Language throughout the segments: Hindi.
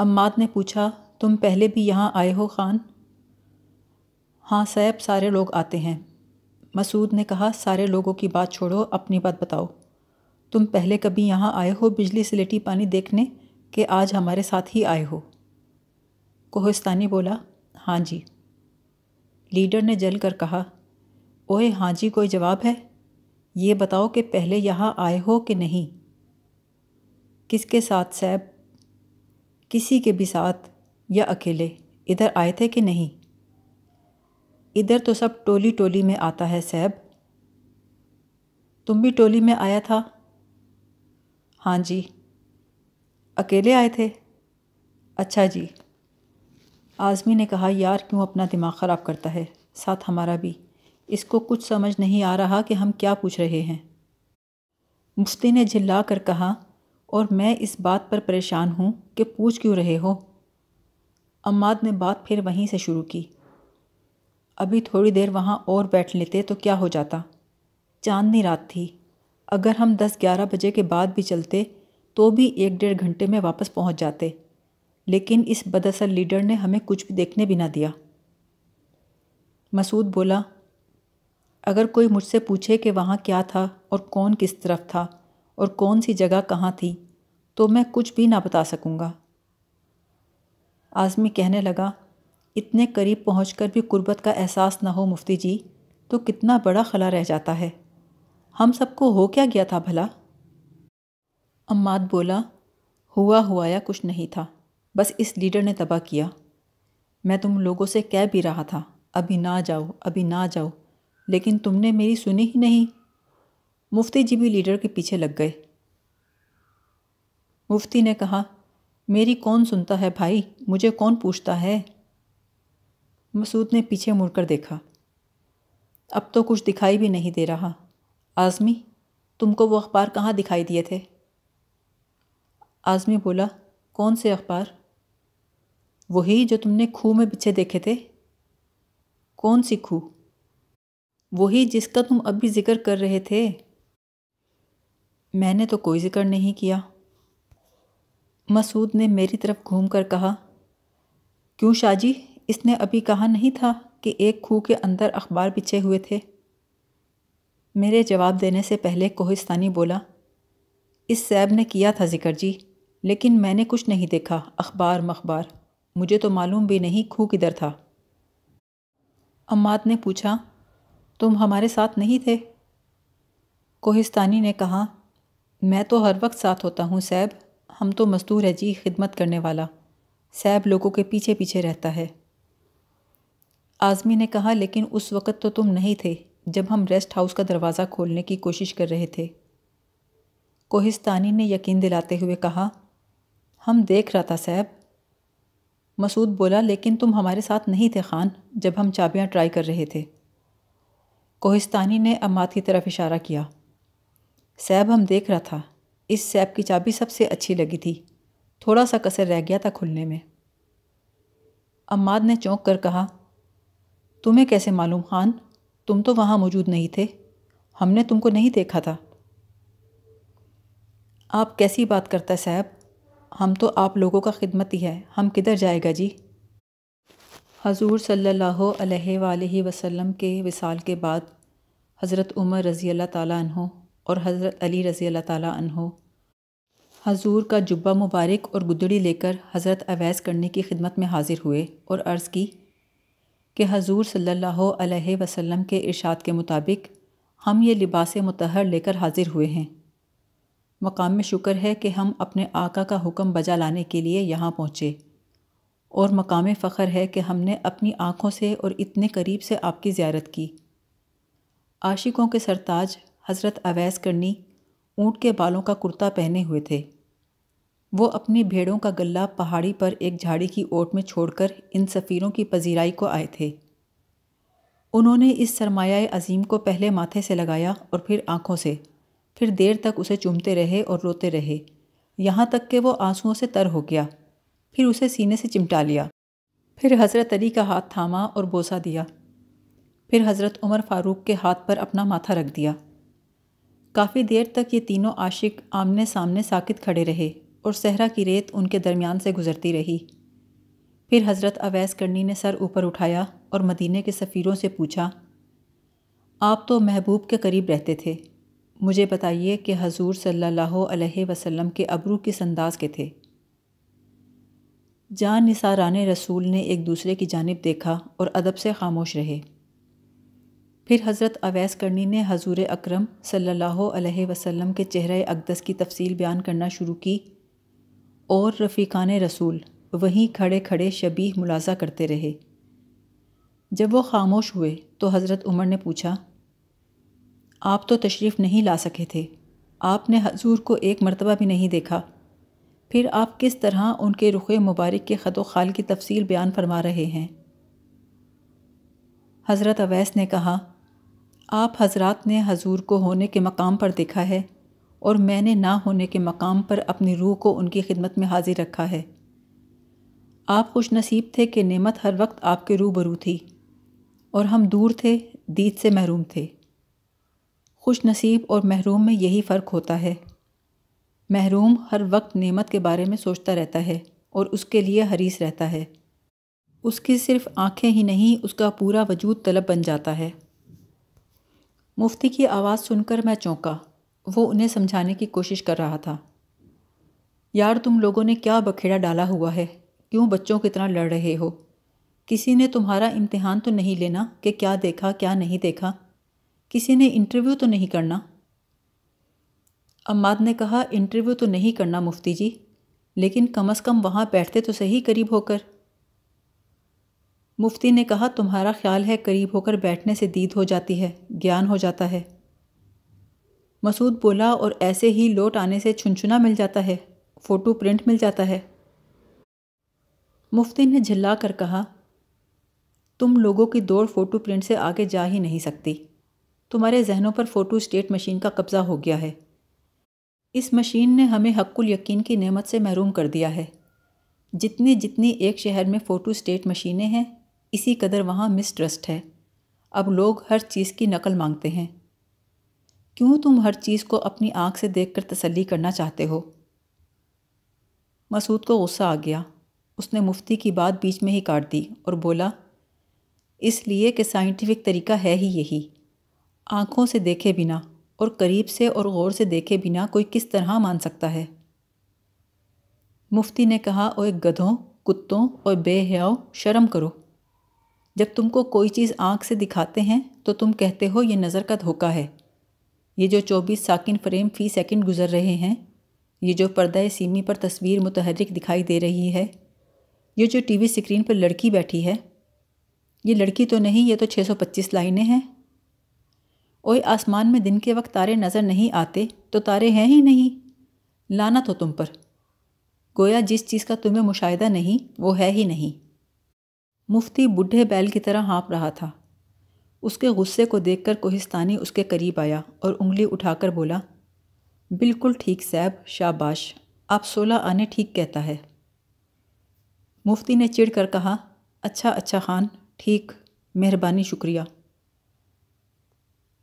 अम्माद ने पूछा तुम पहले भी यहाँ आए हो खान हाँ सैब सारे लोग आते हैं मसूद ने कहा सारे लोगों की बात छोड़ो अपनी बात बताओ तुम पहले कभी यहाँ आए हो बिजली सिलेटी पानी देखने के आज हमारे साथ ही आए हो कोहिस्तानी बोला हाँ जी लीडर ने जल कर कहा ओए हाँ जी कोई जवाब है ये बताओ कि पहले यहाँ आए हो कि नहीं किसके साथ सैब किसी के भी साथ या अकेले इधर आए थे कि नहीं इधर तो सब टोली टोली में आता है सैब तुम भी टोली में आया था हाँ जी अकेले आए थे अच्छा जी आज़मी ने कहा यार क्यों अपना दिमाग ख़राब करता है साथ हमारा भी इसको कुछ समझ नहीं आ रहा कि हम क्या पूछ रहे हैं मुफ्ती ने झिल्ला कर कहा और मैं इस बात पर परेशान हूँ कि पूछ क्यों रहे हो अम्माद ने बात फिर वहीं से शुरू की अभी थोड़ी देर वहाँ और बैठ लेते तो क्या हो जाता चांदनी रात थी अगर हम दस ग्यारह बजे के बाद भी चलते तो भी एक डेढ़ घंटे में वापस पहुँच जाते लेकिन इस बदअसल लीडर ने हमें कुछ भी देखने भी ना दिया मसूद बोला अगर कोई मुझसे पूछे कि वहाँ क्या था और कौन किस तरफ था और कौन सी जगह कहाँ थी तो मैं कुछ भी ना बता सकूँगा आज़मी कहने लगा इतने करीब पहुँच कर भी गुर्बत का एहसास ना हो मुफ्ती जी तो कितना बड़ा खला रह जाता है हम सबको हो क्या गया था भला अम्माद बोला हुआ हुआ या कुछ नहीं था बस इस लीडर ने तबाह किया मैं तुम लोगों से कह भी रहा था अभी ना जाओ अभी ना जाओ लेकिन तुमने मेरी सुनी ही नहीं मुफ्ती जी भी लीडर के पीछे लग गए मुफ्ती ने कहा मेरी कौन सुनता है भाई मुझे कौन पूछता है मसूद ने पीछे मुड़कर देखा अब तो कुछ दिखाई भी नहीं दे रहा आज़मी तुमको वो अखबार कहाँ दिखाई दिए थे आज़मी बोला कौन से अखबार वही जो तुमने खूह में पीछे देखे थे कौन सी खूह वही जिसका तुम अभी ज़िक्र कर रहे थे मैंने तो कोई ज़िक्र नहीं किया मसूद ने मेरी तरफ घूम कर कहा क्यों शाहजी इसने अभी कहा नहीं था कि एक खूह के अंदर अखबार बिछे हुए थे मेरे जवाब देने से पहले कोहिस्तानी बोला इस सैब ने किया था जिक्र जी लेकिन मैंने कुछ नहीं देखा अखबार मखबार मुझे तो मालूम भी नहीं खूह किधर था अम्माद ने पूछा तुम हमारे साथ नहीं थे कोहिस्तानी ने कहा मैं तो हर वक्त साथ होता हूँ सैब हम तो मजदूर है जी खिदमत करने वाला सैब लोगों के पीछे पीछे रहता है आज़मी ने कहा लेकिन उस वक़्त तो तुम नहीं थे जब हम रेस्ट हाउस का दरवाज़ा खोलने की कोशिश कर रहे थे कोहिस्तानी ने यकीन दिलाते हुए कहा हम देख रहा था सैब मसूद बोला लेकिन तुम हमारे साथ नहीं थे खान जब हम चाबियां ट्राई कर रहे थे कोहिस्तानी ने अमात की तरफ इशारा किया सैब हम देख रहा था इस सैप की चाबी सबसे अच्छी लगी थी थोड़ा सा कसर रह गया था खुलने में अम्माद ने चौंक कर कहा तुम्हें कैसे मालूम खान तुम तो वहाँ मौजूद नहीं थे हमने तुमको नहीं देखा था आप कैसी बात करता साहब हम तो आप लोगों का खिदमत ही है हम किधर जाएगा जी हजूर सल्लल्लाहु अलैहि वसल्लम के विसाल के बाद हज़रत उमर रज़ी अल्लाह ताला और हज़रत अली रज़ी अल्लाह तहो हजूर का जुब्बा मुबारक और गुदड़ी लेकर हज़रत अवैस करने की खिदमत में हाजिर हुए और अर्ज़ की कि हजूर सल्लल्लाहु अलैहि वसल्लम के इरशाद के मुताबिक हम ये लिबास मतहर लेकर हाजिर हुए हैं मकाम में शुक्र है कि हम अपने आका का हुक्म बजा लाने के लिए यहाँ पहुँचे और मकाम फ़ख्र है कि हमने अपनी आँखों से और इतने करीब से आपकी ज़्यारत की आशिकों के सरताज हजरत अवैस करनी ऊँट के बालों का कुर्ता पहने हुए थे वो अपनी भेड़ों का गल्ला पहाड़ी पर एक झाड़ी की ओट में छोड़कर इन सफ़ीरों की पजीराई को आए थे उन्होंने इस सरमाया अजीम को पहले माथे से लगाया और फिर आँखों से फिर देर तक उसे चूमते रहे और रोते रहे यहाँ तक कि वो आंसुओं से तर हो गया फिर उसे सीने से चिमटा लिया फिर हज़रत अली का हाथ थामा और बोसा दिया फिर हज़रत उमर फ़ारूक के हाथ पर अपना माथा रख दिया काफ़ी देर तक ये तीनों आशिक आमने सामने साकित खड़े रहे और सहरा की रेत उनके दरमियान से गुजरती रही फिर हज़रत अवैस करनी ने सर ऊपर उठाया और मदीने के सफ़ीरों से पूछा आप तो महबूब के करीब रहते थे मुझे बताइए कि हजूर सल्लल्लाहु अलैहि वसल्लम के अबरू किस अंदाज के थे जान निसारान रसूल ने एक दूसरे की जानब देखा और अदब से खामोश रहे फिर हज़रत अवैस करनी ने हजूर अक्रम सल्लल्लाहु अलैहि वसल्लम के चेहरे अकदस की तफसील बयान करना शुरू की और रफ़ीकान रसूल वहीं खड़े खड़े शबी मुलाजा करते रहे जब वो खामोश हुए तो हज़रत उमर ने पूछा आप तो तशरीफ़ नहीं ला सके थे आपने हजूर को एक मरतबा भी नहीं देखा फिर आप किस तरह उनके रुख मुबारक के ख़त खाल की तफसील बयान फरमा रहे हैं हज़रत अवैस ने कहा आप हजरात ने हजूर को होने के मकाम पर देखा है और मैंने ना होने के मकाम पर अपनी रूह को उनकी खिदमत में हाजिर रखा है आप खुश नसीब थे कि नेमत हर वक्त आपके रूबरू थी और हम दूर थे दीद से महरूम थे खुश नसीब और महरूम में यही फ़र्क होता है महरूम हर वक्त नेमत के बारे में सोचता रहता है और उसके लिए हरीस रहता है उसकी सिर्फ आंखें ही नहीं उसका पूरा वजूद तलब बन जाता है मुफ्ती की आवाज़ सुनकर मैं चौंका वो उन्हें समझाने की कोशिश कर रहा था यार तुम लोगों ने क्या बखेड़ा डाला हुआ है क्यों बच्चों की तरह लड़ रहे हो किसी ने तुम्हारा इम्तिहान तो नहीं लेना कि क्या देखा क्या नहीं देखा किसी ने इंटरव्यू तो नहीं करना अम्माद ने कहा इंटरव्यू तो नहीं करना मुफ्ती जी लेकिन कम अज़ कम वहाँ बैठते तो सही करीब होकर मुफ्ती ने कहा तुम्हारा ख्याल है करीब होकर बैठने से दीद हो जाती है ज्ञान हो जाता है मसूद बोला और ऐसे ही लोट आने से छुनछुना मिल जाता है फ़ोटो प्रिंट मिल जाता है मुफ्ती ने झिल्ला कर कहा तुम लोगों की दौड़ फ़ोटो प्रिंट से आगे जा ही नहीं सकती तुम्हारे जहनों पर फ़ोटो स्टेट मशीन का कब्ज़ा हो गया है इस मशीन ने हमें हक्कुल यकीन की नेमत से महरूम कर दिया है जितनी जितनी एक शहर में फ़ोटो स्टेट मशीनें हैं इसी कदर वहाँ मिसट्रस्ट है अब लोग हर चीज़ की नकल मांगते हैं क्यों तुम हर चीज़ को अपनी आँख से देखकर तसल्ली करना चाहते हो मसूद को गुस्सा आ गया उसने मुफ्ती की बात बीच में ही काट दी और बोला इसलिए कि साइंटिफिक तरीका है ही यही आँखों से देखे बिना और करीब से और गौर से देखे बिना कोई किस तरह मान सकता है मुफ्ती ने कहा ओ गधों कुत्तों और बेहयाओ शर्म करो जब तुमको कोई चीज़ आँख से दिखाते हैं तो तुम कहते हो ये नज़र का धोखा है ये जो चौबीस साकिन फ्रेम फ़ी सेकंड गुजर रहे हैं ये जो पर्दा सीमी पर तस्वीर मुतहरक दिखाई दे रही है ये जो टीवी स्क्रीन पर लड़की बैठी है ये लड़की तो नहीं ये तो 625 लाइनें हैं ओए आसमान में दिन के वक्त तारे नज़र नहीं आते तो तारे हैं ही नहीं लाना तो तुम पर गोया जिस चीज़ का तुम्हें मुशाह नहीं वो है ही नहीं मुफ्ती बूढ़े बैल की तरह हाँप रहा था उसके गुस्से को देखकर कोहिस्तानी उसके करीब आया और उंगली उठाकर बोला बिल्कुल ठीक सैब शाबाश आप सोलह आने ठीक कहता है मुफ्ती ने चिढ़ कर कहा अच्छा अच्छा खान ठीक मेहरबानी शुक्रिया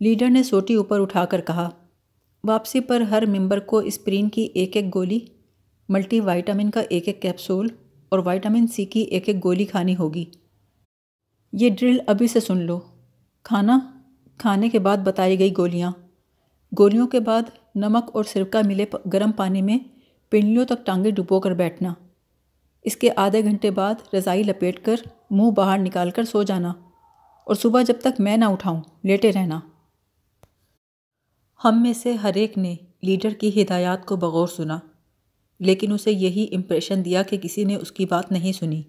लीडर ने सोटी ऊपर उठाकर कहा वापसी पर हर मेंबर को स्प्रीन की एक एक गोली वाइटामिन का एक एक कैप्सूल और वाइटामिन सी की एक एक गोली खानी होगी ये ड्रिल अभी से सुन लो खाना खाने के बाद बताई गई गोलियाँ गोलियों के बाद नमक और सिरका मिले गर्म पानी में पिंडलियों तक टांगे डुबो कर बैठना इसके आधे घंटे बाद रज़ाई लपेट कर मुँह बाहर निकाल कर सो जाना और सुबह जब तक मैं ना उठाऊँ लेटे रहना हम में से हर एक ने लीडर की हिदायत को बगौर सुना लेकिन उसे यही इम्प्रेशन दिया कि किसी ने उसकी बात नहीं सुनी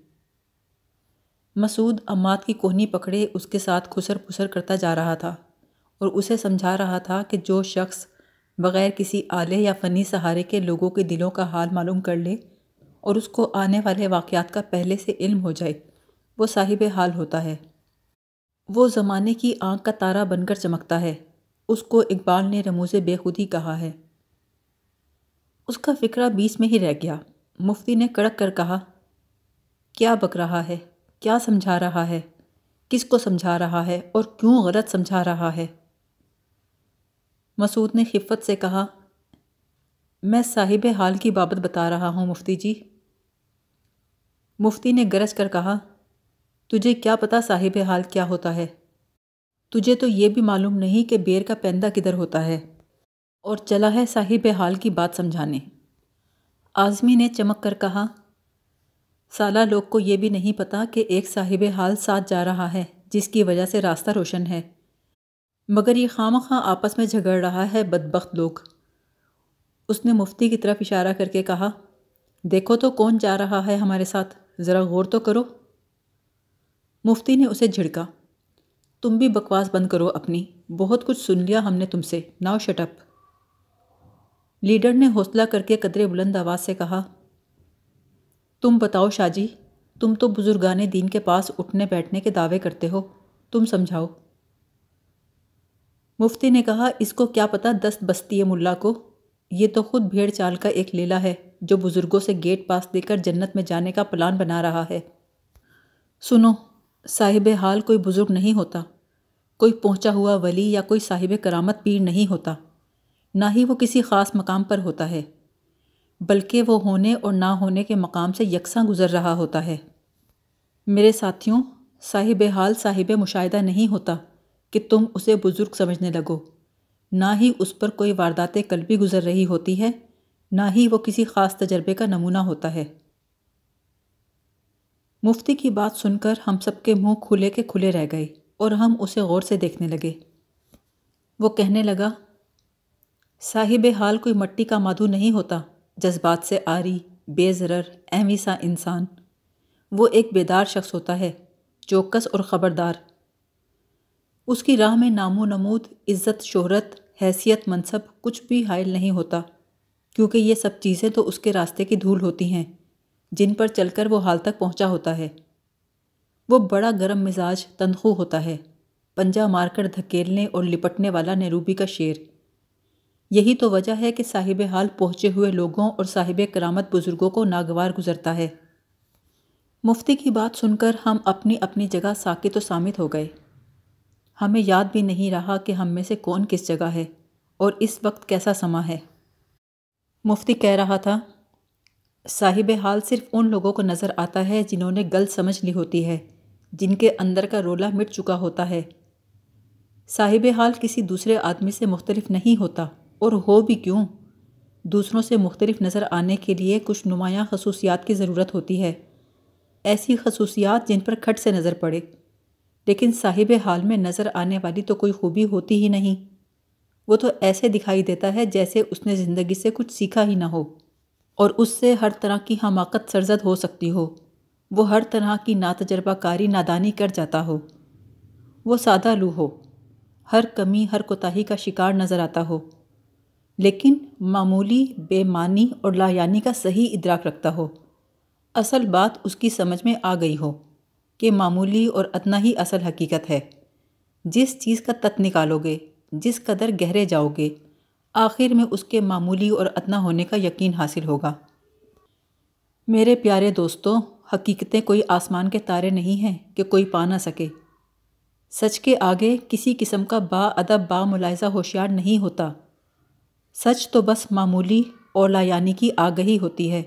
मसूद अम्माद की कोहनी पकड़े उसके साथ खुसर पुसर करता जा रहा था और उसे समझा रहा था कि जो शख्स बग़ैर किसी आले या फ़नी सहारे के लोगों के दिलों का हाल मालूम कर ले और उसको आने वाले वाक़ात का पहले से इल्म हो जाए वो साहिब हाल होता है वो ज़माने की आँख का तारा बनकर चमकता है उसको इकबाल ने रमूज़ बेखुदी कहा है उसका फिक्रा बीच में ही रह गया मुफ्ती ने कड़क कर कहा क्या बक रहा है क्या समझा रहा है किसको समझा रहा है और क्यों गलत समझा रहा है मसूद ने हिफ़त से कहा मैं साहिब हाल की बाबत बता रहा हूँ मुफ्ती जी मुफ्ती ने गरज कर कहा तुझे क्या पता साहिब हाल क्या होता है तुझे तो ये भी मालूम नहीं कि बेर का पैंदा किधर होता है और चला है साहिब हाल की बात समझाने आज़मी ने चमक कर कहा साला लोग को ये भी नहीं पता कि एक साहिब हाल साथ जा रहा है जिसकी वजह से रास्ता रोशन है मगर ये खाम खां आपस में झगड़ रहा है बदबخت लोग उसने मुफ्ती की तरफ इशारा करके कहा देखो तो कौन जा रहा है हमारे साथ ज़रा गौर तो करो मुफ्ती ने उसे झिड़का तुम भी बकवास बंद करो अपनी बहुत कुछ सुन लिया हमने तुमसे नाव शटअप लीडर ने हौसला करके कदरे बुलंद आवाज़ से कहा तुम बताओ शाहजी तुम तो बुजुर्गान दीन के पास उठने बैठने के दावे करते हो तुम समझाओ मुफ्ती ने कहा इसको क्या पता दस्त बस्ती मुल्ला को ये तो खुद भेड़ चाल का एक लेला है जो बुज़ुर्गों से गेट पास देकर जन्नत में जाने का प्लान बना रहा है सुनो साहिब हाल कोई बुज़ुर्ग नहीं होता कोई पहुंचा हुआ वली या कोई साहिब करामत पीर नहीं होता ना ही वो किसी ख़ास मकाम पर होता है बल्कि वो होने और ना होने के मकाम से यकसा गुज़र रहा होता है मेरे साथियों साहिब हाल साहिब मुशाहिदा नहीं होता कि तुम उसे बुज़ुर्ग समझने लगो ना ही उस पर कोई वारदात कल्बी गुज़र रही होती है ना ही वो किसी ख़ास तजर्बे का नमूना होता है मुफ्ती की बात सुनकर हम सबके मुंह खुले के खुले रह गए और हम उसे गौर से देखने लगे वो कहने लगा साहिब हाल कोई मट्टी का माधु नहीं होता जज्बात से आरी बेजरर अहमी सा इंसान वो एक बेदार शख्स होता है चौकस और ख़बरदार उसकी राह में नामो नमूद इज़्ज़त शोहरत हैसियत मनसब कुछ भी हायल नहीं होता क्योंकि ये सब चीज़ें तो उसके रास्ते की धूल होती हैं जिन पर चलकर वो हाल तक पहुंचा होता है वो बड़ा गर्म मिजाज तनखू होता है पंजा मारकर धकेलने और लिपटने वाला नेरूबी का शेर यही तो वजह है कि साहिब हाल पहुँचे हुए लोगों और साहिब करामत बुज़ुर्गों को नागवार गुजरता है मुफ्ती की बात सुनकर हम अपनी अपनी जगह साकित तो सामित हो गए हमें याद भी नहीं रहा कि हम में से कौन किस जगह है और इस वक्त कैसा समा है मुफ्ती कह रहा था साहिब हाल सिर्फ उन लोगों को नज़र आता है जिन्होंने गलत समझ ली होती है जिनके अंदर का रोला मिट चुका होता है साहिब हाल किसी दूसरे आदमी से मुख्तलिफ नहीं होता और हो भी क्यों दूसरों से मुख्तलिफ नज़र आने के लिए कुछ नुमाया खसूसियात की ज़रूरत होती है ऐसी खसूसियात जिन पर खट से नज़र पड़े लेकिन साहिब हाल में नज़र आने वाली तो कोई खूबी होती ही नहीं वो तो ऐसे दिखाई देता है जैसे उसने ज़िंदगी से कुछ सीखा ही ना हो और उससे हर तरह की हमाकत सरजद हो सकती हो वो हर तरह की नातजर्बाकारी नादानी कर जाता हो वो सादा लू हो हर कमी हर कोताही का शिकार नज़र आता हो लेकिन मामूली बेमानी और लायानी का सही इदराक रखता हो असल बात उसकी समझ में आ गई हो कि मामूली और अतना ही असल हकीकत है जिस चीज़ का तत् निकालोगे जिस कदर गहरे जाओगे आखिर में उसके मामूली और अतना होने का यकीन हासिल होगा मेरे प्यारे दोस्तों हकीकतें कोई आसमान के तारे नहीं हैं कि कोई पा ना सके सच के आगे किसी किस्म का बा अदब बा मुलायजा होशियार नहीं होता सच तो बस मामूली ओला यानी कि आगही होती है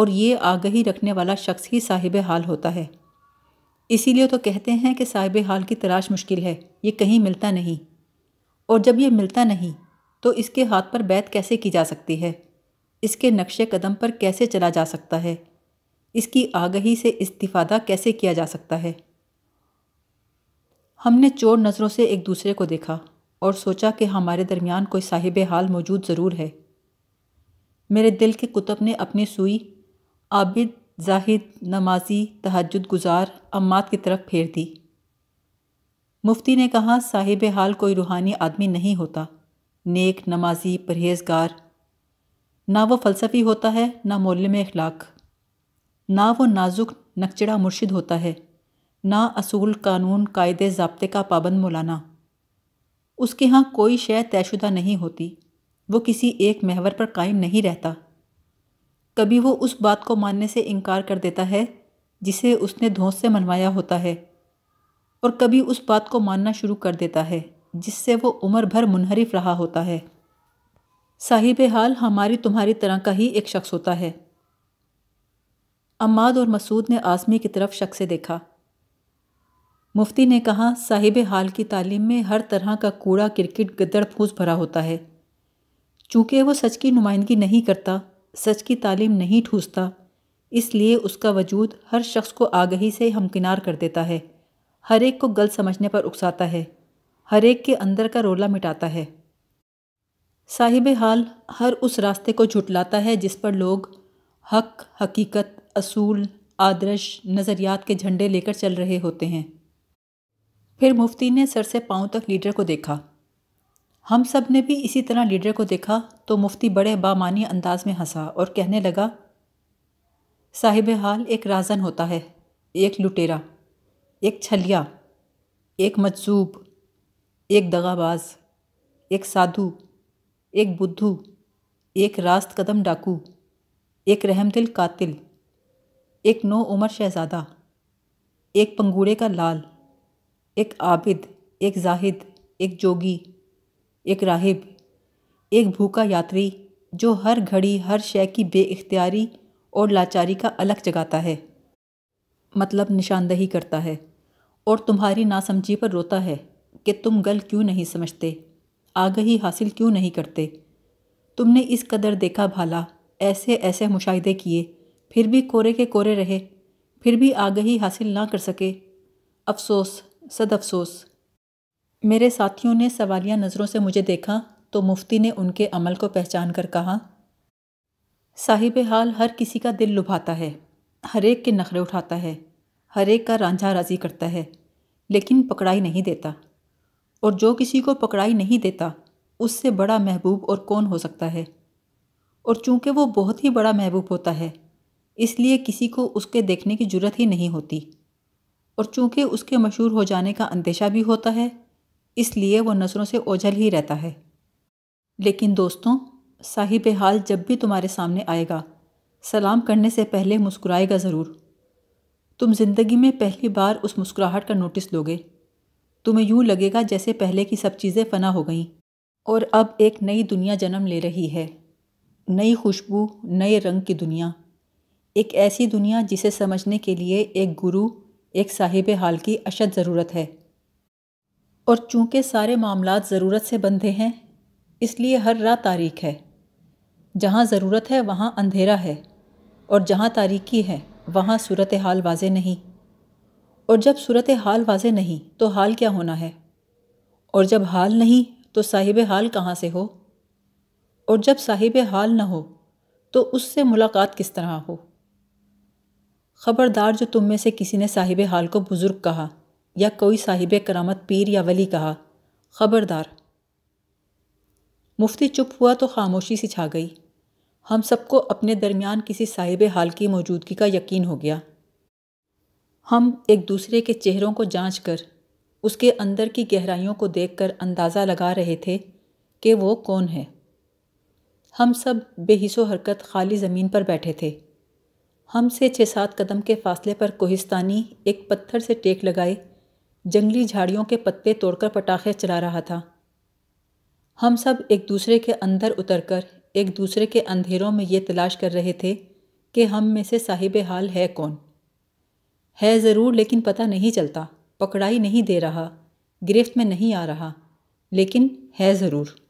और ये आगही रखने वाला शख्स ही साहिब हाल होता है इसीलिए तो कहते हैं कि साहिब हाल की तलाश मुश्किल है ये कहीं मिलता नहीं और जब ये मिलता नहीं तो इसके हाथ पर बैत कैसे की जा सकती है इसके नक्शे कदम पर कैसे चला जा सकता है इसकी आगही से इस्तीफ़ादा कैसे किया जा सकता है हमने चोर नज़रों से एक दूसरे को देखा और सोचा कि हमारे दरमियान कोई साहिब हाल मौजूद ज़रूर है मेरे दिल के कुतब ने अपनी सुई आबिद जाहिद नमाजी तहजद गुजार अम्माद की तरफ फेर दी मुफ्ती ने कहा साहिब हाल कोई रूहानी आदमी नहीं होता नेक नमाजी परहेजगार ना वो फ़लसफ़ी होता है ना मोल में अखलाक ना वो नाजुक नकचड़ा मुर्शिद होता है ना असूल कानून कायदे ज़बते का पाबंद मौलाना उसके यहाँ कोई शय तयशुदा नहीं होती वो किसी एक महवर पर कायम नहीं रहता कभी वो उस बात को मानने से इनकार कर देता है जिसे उसने धोस से मनवाया होता है और कभी उस बात को मानना शुरू कर देता है जिससे वो उम्र भर मुनहरिफ रहा होता है साहिब हाल हमारी तुम्हारी तरह का ही एक शख्स होता है अम्माद और मसूद ने आसमी की तरफ शक से देखा मुफ्ती ने कहा साहिब हाल की तालीम में हर तरह का कूड़ा क्रिकेट गदड़ फूस भरा होता है चूँकि वह सच की नुमाइंदगी नहीं करता सच की तालीम नहीं ठूसता इसलिए उसका वजूद हर शख्स को आगही से हमकिनार कर देता है हर एक को गलत समझने पर उकसाता है हर एक के अंदर का रोला मिटाता है साहिब हाल हर उस रास्ते को झुटलाता है जिस पर लोग हक हकीकत असूल आदर्श नज़रियात के झंडे लेकर चल रहे होते हैं फिर मुफ्ती ने सर से पाँव तक लीडर को देखा हम सब ने भी इसी तरह लीडर को देखा तो मुफ्ती बड़े बामानी अंदाज में हंसा और कहने लगा साहिब हाल एक राजन होता है एक लुटेरा एक छलिया एक मजसूब एक दगाबाज एक साधु एक बुद्धू एक रास्त कदम डाकू एक रहमदिल कातिल एक नो उमर शहजादा एक पंगूड़े का लाल एक आबिद एक जाहिद एक जोगी एक राहिब एक भूखा यात्री जो हर घड़ी हर शय की बेइख्तियारी और लाचारी का अलग जगाता है मतलब निशानदही करता है और तुम्हारी नासमझी पर रोता है कि तुम गल क्यों नहीं समझते आगही हासिल क्यों नहीं करते तुमने इस कदर देखा भाला ऐसे ऐसे मुशाहदे किए फिर भी कोरे के कोरे रहे फिर भी आगही हासिल ना कर सके अफसोस सद अफसोस मेरे साथियों ने सवालिया नज़रों से मुझे देखा तो मुफ्ती ने उनके अमल को पहचान कर कहा साहिब हाल हर किसी का दिल लुभाता है हर एक के नखरे उठाता है हर एक का रांझा राजी करता है लेकिन पकड़ाई नहीं देता और जो किसी को पकड़ाई नहीं देता उससे बड़ा महबूब और कौन हो सकता है और चूंकि वो बहुत ही बड़ा महबूब होता है इसलिए किसी को उसके देखने की जरूरत ही नहीं होती और चूंकि उसके मशहूर हो जाने का अंदेशा भी होता है इसलिए वो नज़रों से ओझल ही रहता है लेकिन दोस्तों साहिब हाल जब भी तुम्हारे सामने आएगा सलाम करने से पहले मुस्कुराएगा ज़रूर तुम ज़िंदगी में पहली बार उस मुस्कुराहट का नोटिस लोगे तुम्हें यूँ लगेगा जैसे पहले की सब चीज़ें फना हो गईं और अब एक नई दुनिया जन्म ले रही है नई खुशबू नए रंग की दुनिया एक ऐसी दुनिया जिसे समझने के लिए एक गुरु एक साहिब हाल की अशद ज़रूरत है और चूँकि सारे मामला ज़रूरत से बंधे हैं इसलिए हर रात तारीख है जहाँ ज़रूरत है वहाँ अंधेरा है और जहाँ तारीख़ी है वहाँ सूरत हाल वाज नहीं और जब सूरत हाल वाज नहीं तो हाल क्या होना है और जब हाल नहीं तो साहिब हाल कहाँ से हो और जब साहिब हाल न हो तो उससे मुलाकात किस तरह हो ख़बरदार जो तुम में से किसी ने साहिब हाल को बुज़ुर्ग कहा या कोई साहिब करामत पीर या वली कहा ख़बरदार मुफ्ती चुप हुआ तो खामोशी सी छा गई हम सबको अपने दरमियान किसी साहिब हाल की मौजूदगी का यकीन हो गया हम एक दूसरे के चेहरों को जांच कर उसके अंदर की गहराइयों को देखकर अंदाज़ा लगा रहे थे कि वो कौन है हम सब बेहिसो हरकत खाली ज़मीन पर बैठे थे हम से छः सात कदम के फासले पर कोहिस्तानी एक पत्थर से टेक लगाए जंगली झाड़ियों के पत्ते तोड़कर पटाखे चला रहा था हम सब एक दूसरे के अंदर उतरकर एक दूसरे के अंधेरों में ये तलाश कर रहे थे कि हम में से साहिब हाल है कौन है ज़रूर लेकिन पता नहीं चलता पकड़ाई नहीं दे रहा गिरफ्त में नहीं आ रहा लेकिन है ज़रूर